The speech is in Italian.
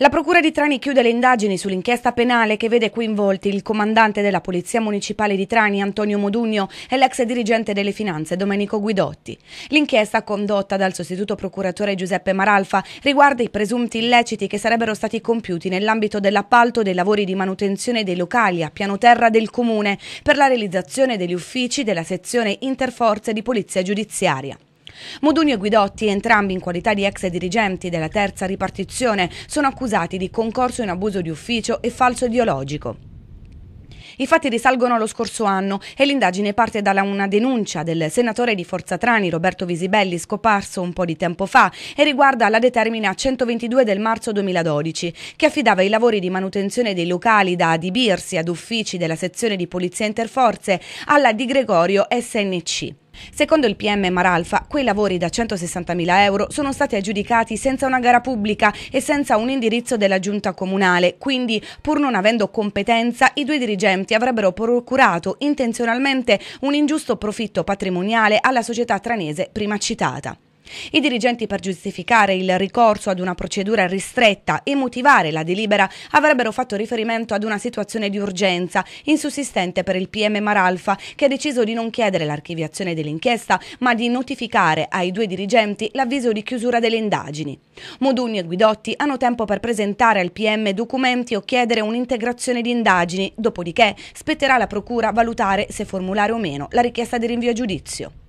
La Procura di Trani chiude le indagini sull'inchiesta penale che vede coinvolti il comandante della Polizia Municipale di Trani, Antonio Modugno, e l'ex dirigente delle finanze, Domenico Guidotti. L'inchiesta, condotta dal sostituto procuratore Giuseppe Maralfa, riguarda i presunti illeciti che sarebbero stati compiuti nell'ambito dell'appalto dei lavori di manutenzione dei locali a piano terra del Comune per la realizzazione degli uffici della sezione interforze di Polizia Giudiziaria. Modugno e Guidotti, entrambi in qualità di ex dirigenti della terza ripartizione, sono accusati di concorso in abuso di ufficio e falso ideologico. I fatti risalgono allo scorso anno e l'indagine parte da una denuncia del senatore di Forza Trani Roberto Visibelli scoparso un po' di tempo fa e riguarda la determina 122 del marzo 2012 che affidava i lavori di manutenzione dei locali da adibirsi ad uffici della sezione di Polizia Interforze alla Di Gregorio SNC. Secondo il PM Maralfa, quei lavori da 160.000 euro sono stati aggiudicati senza una gara pubblica e senza un indirizzo della giunta comunale, quindi pur non avendo competenza i due dirigenti avrebbero procurato intenzionalmente un ingiusto profitto patrimoniale alla società tranese prima citata. I dirigenti per giustificare il ricorso ad una procedura ristretta e motivare la delibera avrebbero fatto riferimento ad una situazione di urgenza insussistente per il PM Maralfa che ha deciso di non chiedere l'archiviazione dell'inchiesta ma di notificare ai due dirigenti l'avviso di chiusura delle indagini. Modugno e Guidotti hanno tempo per presentare al PM documenti o chiedere un'integrazione di indagini, dopodiché spetterà alla Procura valutare se formulare o meno la richiesta di rinvio a giudizio.